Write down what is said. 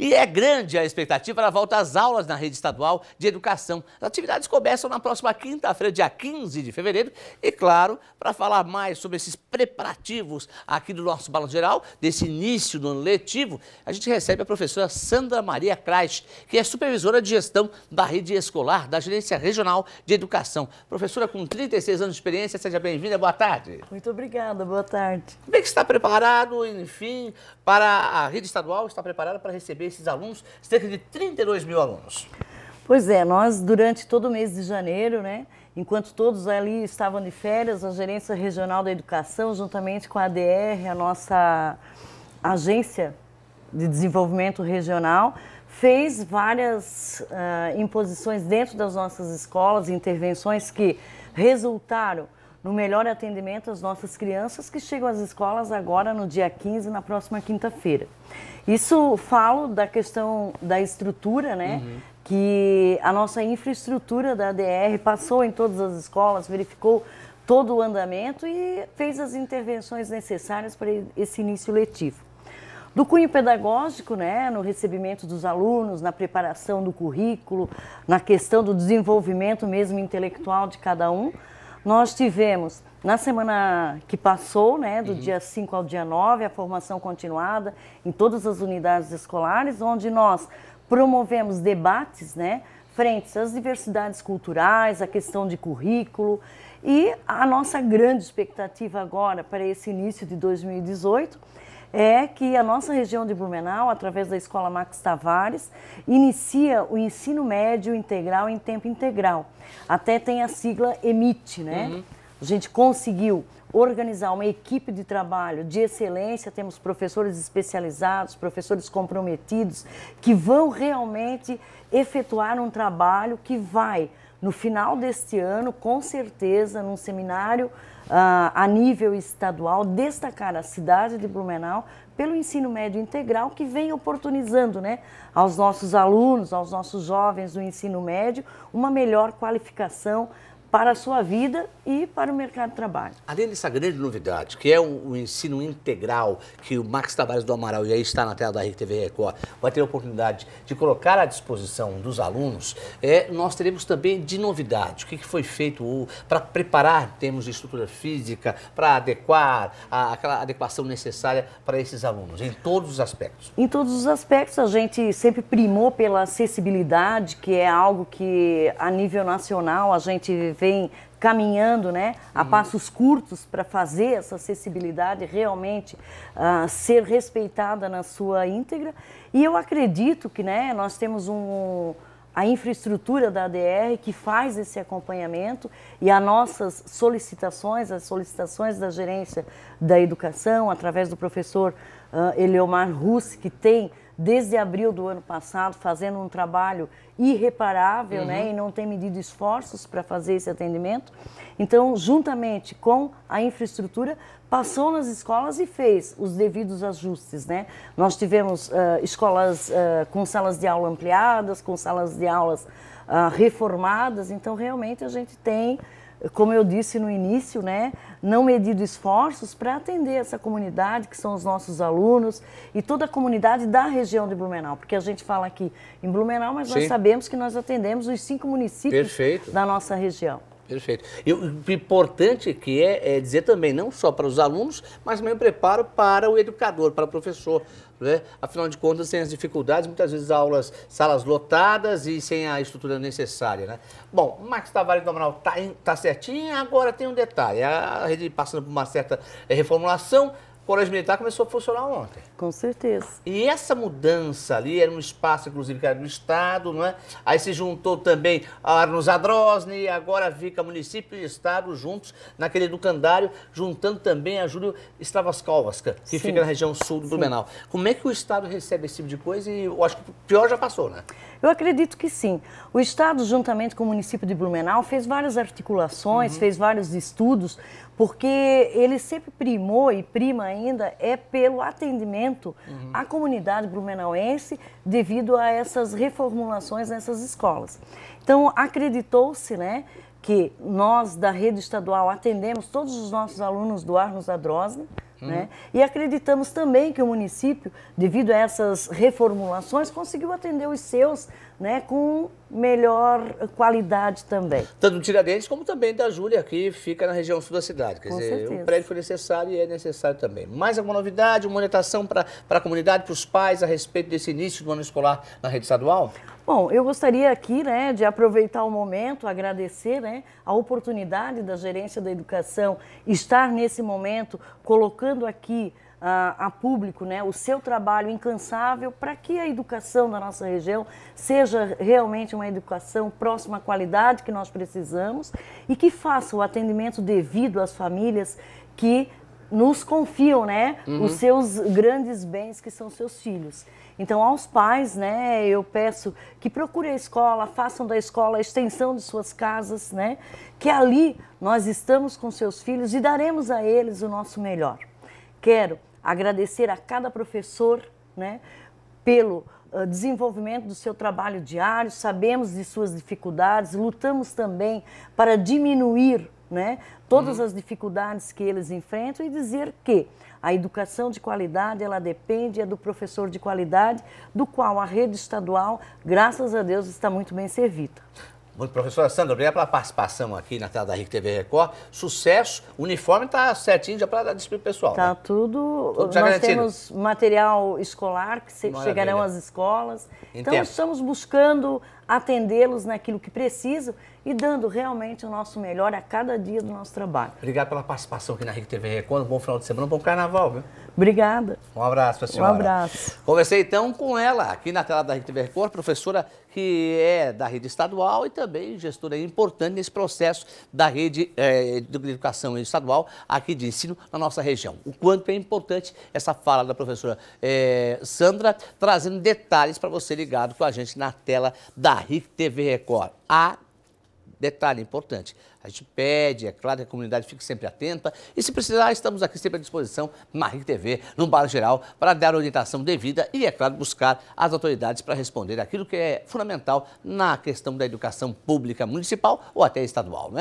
E é grande a expectativa da volta às aulas na rede estadual de educação. As atividades começam na próxima quinta-feira, dia 15 de fevereiro. E, claro, para falar mais sobre esses preparativos aqui do nosso Balanço Geral, desse início do ano letivo, a gente recebe a professora Sandra Maria Kreis, que é supervisora de gestão da rede escolar da Gerência Regional de Educação. Professora com 36 anos de experiência, seja bem-vinda. Boa tarde. Muito obrigada. Boa tarde. Como é que está preparado, enfim, para a rede estadual? Está preparada para receber esses alunos, cerca de 32 mil alunos. Pois é, nós durante todo o mês de janeiro, né, enquanto todos ali estavam de férias, a Gerência Regional da Educação, juntamente com a ADR, a nossa agência de desenvolvimento regional, fez várias uh, imposições dentro das nossas escolas, intervenções que resultaram no melhor atendimento às nossas crianças que chegam às escolas agora no dia 15, na próxima quinta-feira. Isso falo da questão da estrutura, né? Uhum. Que a nossa infraestrutura da DR passou em todas as escolas, verificou todo o andamento e fez as intervenções necessárias para esse início letivo. Do cunho pedagógico, né, no recebimento dos alunos, na preparação do currículo, na questão do desenvolvimento mesmo intelectual de cada um, nós tivemos, na semana que passou, né, do uhum. dia 5 ao dia 9, a formação continuada em todas as unidades escolares, onde nós promovemos debates, né, frente às diversidades culturais, a questão de currículo e a nossa grande expectativa agora para esse início de 2018 é que a nossa região de Blumenau, através da Escola Max Tavares, inicia o ensino médio integral em tempo integral. Até tem a sigla EMIT, né? Uhum. A gente conseguiu organizar uma equipe de trabalho de excelência, temos professores especializados, professores comprometidos, que vão realmente efetuar um trabalho que vai no final deste ano, com certeza, num seminário uh, a nível estadual, destacar a cidade de Blumenau pelo ensino médio integral que vem oportunizando né, aos nossos alunos, aos nossos jovens do ensino médio, uma melhor qualificação para a sua vida e para o mercado de trabalho. Além dessa grande novidade, que é o, o ensino integral, que o Max Tavares do Amaral, e aí está na tela da RTV Record, vai ter a oportunidade de colocar à disposição dos alunos, é, nós teremos também de novidade, o que, que foi feito para preparar, temos estrutura física, para adequar, a, aquela adequação necessária para esses alunos, em todos os aspectos. Em todos os aspectos, a gente sempre primou pela acessibilidade, que é algo que a nível nacional a gente vem caminhando né, a uhum. passos curtos para fazer essa acessibilidade realmente uh, ser respeitada na sua íntegra. E eu acredito que né, nós temos um, a infraestrutura da ADR que faz esse acompanhamento e as nossas solicitações, as solicitações da gerência da educação, através do professor uh, Eleomar Russ, que tem desde abril do ano passado, fazendo um trabalho irreparável né, uhum. né, e não tem medido esforços para fazer esse atendimento. Então, juntamente com a infraestrutura, passou nas escolas e fez os devidos ajustes. Né? Nós tivemos uh, escolas uh, com salas de aula ampliadas, com salas de aulas uh, reformadas, então realmente a gente tem como eu disse no início, né, não medido esforços para atender essa comunidade que são os nossos alunos e toda a comunidade da região de Blumenau, porque a gente fala aqui em Blumenau, mas Sim. nós sabemos que nós atendemos os cinco municípios Perfeito. da nossa região. Perfeito. E o importante que é, é, dizer também, não só para os alunos, mas também o preparo para o educador, para o professor. Né? Afinal de contas, sem as dificuldades, muitas vezes aulas, salas lotadas e sem a estrutura necessária. Né? Bom, Max Tavares do Amaral está tá certinho, agora tem um detalhe. A rede passando por uma certa eh, reformulação, Colégio Militar começou a funcionar ontem. Com certeza. E essa mudança ali era um espaço, inclusive, que era do Estado, não é? Aí se juntou também a Arnos Adrosne, agora fica município e Estado juntos naquele educandário, juntando também a Júlio Stravaskalvaska, que Sim. fica na região sul do Blumenau. Como é que o Estado recebe esse tipo de coisa? E eu acho que o pior já passou, né? Eu acredito que sim. O Estado, juntamente com o município de Blumenau, fez várias articulações, uhum. fez vários estudos, porque ele sempre primou e prima ainda é pelo atendimento uhum. à comunidade brumenauense devido a essas reformulações nessas escolas. Então, acreditou-se, né, que nós da rede estadual atendemos todos os nossos alunos do Arnos da Drosne, uhum. né? E acreditamos também que o município, devido a essas reformulações, conseguiu atender os seus né, com melhor qualidade também. Tanto do Tiradentes como também da Júlia, que fica na região sul da cidade. Quer com dizer, certeza. o prédio foi necessário e é necessário também. Mais alguma novidade, uma orientação para a comunidade, para os pais, a respeito desse início do ano escolar na rede estadual? Bom, eu gostaria aqui né, de aproveitar o momento, agradecer né, a oportunidade da gerência da educação estar nesse momento colocando aqui a, a público né, o seu trabalho incansável para que a educação da nossa região seja realmente uma educação próxima à qualidade que nós precisamos e que faça o atendimento devido às famílias que nos confiam, né, uhum. os seus grandes bens que são seus filhos. Então, aos pais, né, eu peço que procurem a escola, façam da escola a extensão de suas casas, né, que ali nós estamos com seus filhos e daremos a eles o nosso melhor. Quero agradecer a cada professor né, pelo uh, desenvolvimento do seu trabalho diário, sabemos de suas dificuldades, lutamos também para diminuir né, todas uhum. as dificuldades que eles enfrentam e dizer que a educação de qualidade, ela depende é do professor de qualidade, do qual a rede estadual, graças a Deus, está muito bem servida. Muito professora Sandra, obrigado pela participação aqui na tela da RIC TV Record. Sucesso, o uniforme está certinho já para distribuir pessoal. Está né? tudo. tudo nós garantido. temos material escolar que Maravilha. chegarão às escolas. então estamos buscando atendê-los naquilo que precisam e dando realmente o nosso melhor a cada dia do nosso trabalho. Obrigado pela participação aqui na RIC TV Record. Um bom final de semana, um bom carnaval, viu? Obrigada. Um abraço para a senhora. Um abraço. Conversei então com ela aqui na tela da Rede Record, professora que é da rede estadual e também gestora importante nesse processo da rede é, de educação estadual aqui de ensino na nossa região. O quanto é importante essa fala da professora é, Sandra, trazendo detalhes para você ligado com a gente na tela da RIC TV Record. A Detalhe importante, a gente pede, é claro que a comunidade fique sempre atenta e se precisar, estamos aqui sempre à disposição, Marque TV, no Bar Geral, para dar orientação devida e, é claro, buscar as autoridades para responder aquilo que é fundamental na questão da educação pública municipal ou até estadual. Né?